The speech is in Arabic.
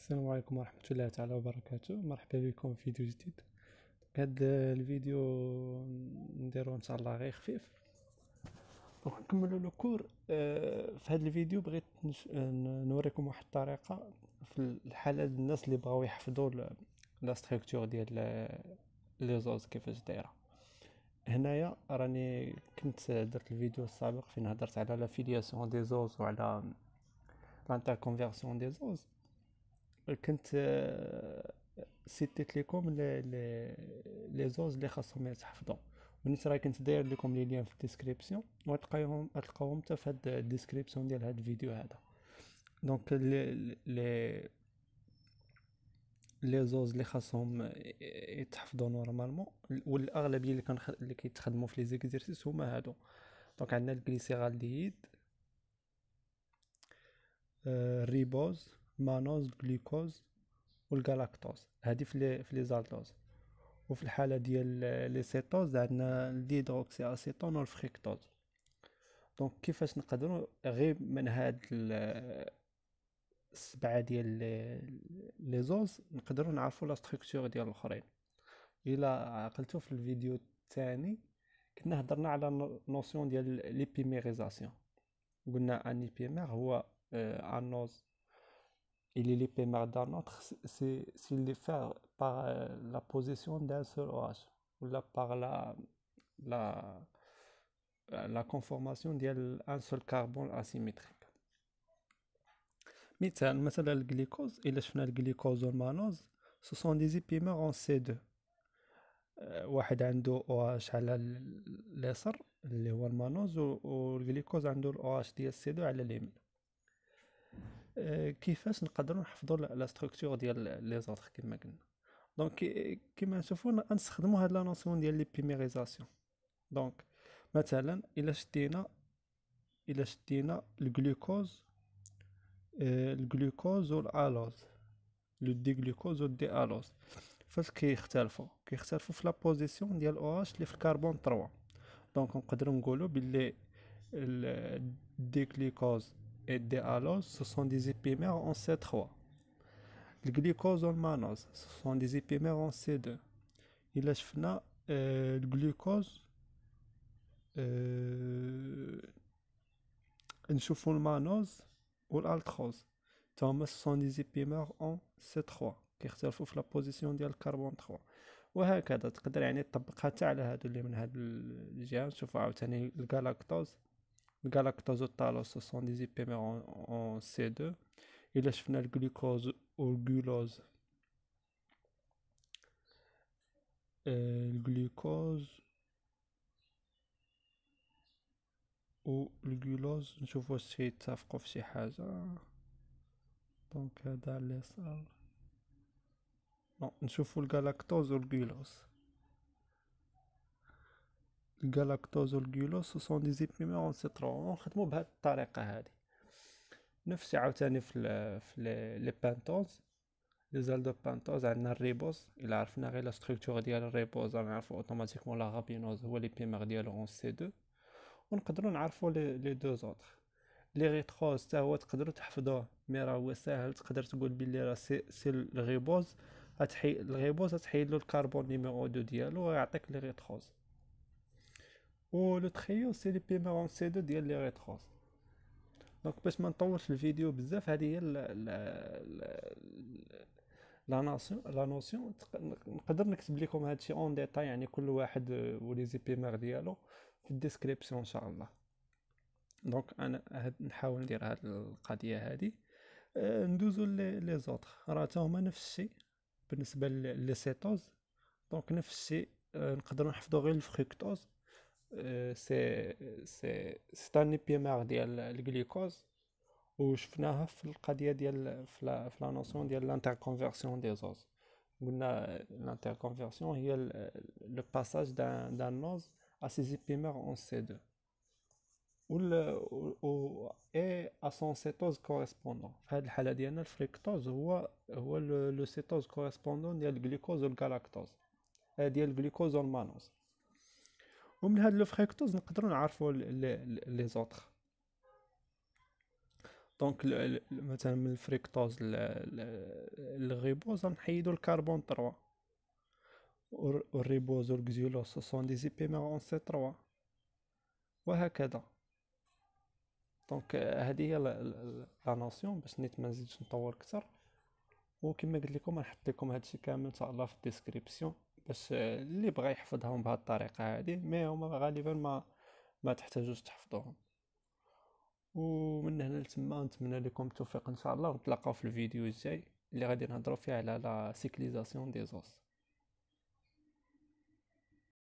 السلام عليكم ورحمة الله تعالى وبركاته مرحبا بكم في فيديو جديد هاد الفيديو نديرو ان شاء الله غير خفيف دونك نكملو لو كور آه، في هاد الفيديو بغيت نوريكم واحد الطريقة في الحالة الناس اللي بغاو يحفظوا لا ستركتور ديال لي زوز كيفاش دايرة هنايا راني كنت درت الفيديو السابق فين هدرت على لافيلياسيون دي زوز وعلى لانتر كونفيرسيون دي زوز كنت آه، سيتيت لكم لي زوز اللي خاصهم يتحفظوا ونيت راه كنت داير لكم لي ليان في الديسكريبسيون وغتلقاوهم غتلقاوهم حتى في هاد الديسكريبسيون ديال هاد الفيديو هذا دونك لي لي لي زوز اللي خاصهم آه، يتحفظوا نورمالمون والاغلبيه اللي كان اللي كيتخدموا في لي زيكزيرسيس هما هادو دونك عندنا الجليسيرالديهيد الريبوز آه، مانوز جلوكوز والجالاكتوز هذه في لي في لي زالتوز وفي الحاله ديال لي سيتوز عندنا الديدروكسي اسيتون والفريكتوز دونك كيفاش نقدروا غير من هاد السبعه ديال لي زوز نقدروا نعرفوا لا ستركتور ديال الاخرين الا عقلتو في الفيديو الثاني كنا هضرنا على نوسيون ديال ليبيميريزاسيون قلنا ان ايبيمير هو آه، انوز il est l'épimer d'un autre c'est s'il est fait par euh, la position d'un seul OH ou par la la euh, la conformation d'un seul carbone asymétrique mais ça le glucose et là شفنا le glucose et mannose ce sont des épimères en C2 euh un a un OH à la l'iserr qui est mannose et le glucose a un OH de C2 à l'hémine. آه، كيفاش نقدروا نحفظوا لا ستركتور ديال لي زوتر كما قلنا دونك كما نشوفوا نستخدموا هاد لا نوسيون ديال لي بيميريزاسيون دونك مثلا الا شدينا الا شدينا الجلوكوز الجلوكوز والالوز لو دي جلوكوز والدي الوز فاش كيختلفوا كيختلفوا في لا بوزيسيون ديال او اش اللي في الكربون 3 دونك نقدروا نقولوا باللي الديكليكوز et DALOS, ce sont des épimères en C3. Le glucose-olmanose, ce sont des épimères en C2. Il a euh, le glucose نشوفوا المانوز والالتروز تا هما سون دي زيبيمار اون سي 3 كيختلفوا في لابوزيسيون ديال الكربون 3 وهكذا تقدر يعني تطبقها حتى على هادو اللي من هاد الجهه نشوفوا عاوتاني الجلاكتوز Galactose ce sont des éphémères en, C2. Et là, je le glucose ou gulose. le euh, glucose ou le gulose, je vois si ça fait si chose. Donc, euh, dans les salles. Euh, non, je le galactose ou le gulose. الجالاكتوز والجلوس سون دي زيبيمون اون سيترون نخدمو بهاد الطريقه هادي نفس عاوتاني في في لي بانتوز لي زال دو بانتوز عندنا الريبوز الا عرفنا غير لا ستركتور ديال الريبوز غنعرفو اوتوماتيكمون لا غابينوز هو لي بيمار ديالو اون سي دو ونقدروا نعرفوا لي دو زوطر لي ريتروز حتى هو تقدروا تحفظوه مي راه هو ساهل تقدر تقول بلي راه سي سي الغيبوز غتحيد الغيبوز هتحيد له الكربون نيميرو دو ديالو ويعطيك لي ريتروز و لو تخيو سي لي بيمون سي دو ديال لي ريتروس دونك باش ما نطولش الفيديو بزاف هذه هي لا ناسيون لا نوسيون نقدر نكتب لكم هادشي اون ديتا يعني كل واحد و زي زيبيمار ديالو في الديسكريبسيون ان شاء الله دونك انا نحاول ندير هاد القضيه هادي أه، ندوزو لي زوطخ راه تا هما نفس الشيء بالنسبه للسيتوز دونك نفس الشيء أه نقدروا نحفظوا غير الفركتوز Euh, c'est un épimerde de euh, la glucose ou je fais la notion de l'interconversion des os euh, l'interconversion est le passage d'un os à ses épièmes en C2 et à son cétose correspondant fait le diénel fructose ou le le cet correspondant de la glucose ou galactose et de la glucose ou manose ومن هاد لو فريكتوز نقدروا نعرفوا لي زوطخ دونك مثلا من الفريكتوز الريبوز نحيدو الكربون 3 والريبوز والكزيولوز سون دي زيبيمر اون سي 3 وهكذا دونك هذه هي لا نوسيون باش نيت ما نزيدش نطور اكثر وكما قلت لكم غنحط لكم هادشي كامل ان شاء الله في الديسكريبسيون باش اللي بغى يحفظهم بهذه الطريقه هذه مي هما غالبا ما ما تحتاجوش تحفظوهم ومن هنا لتما نتمنى لكم التوفيق ان شاء الله ونتلاقاو في الفيديو الجاي اللي غادي نهضروا فيه على لا سيكليزاسيون دي زوس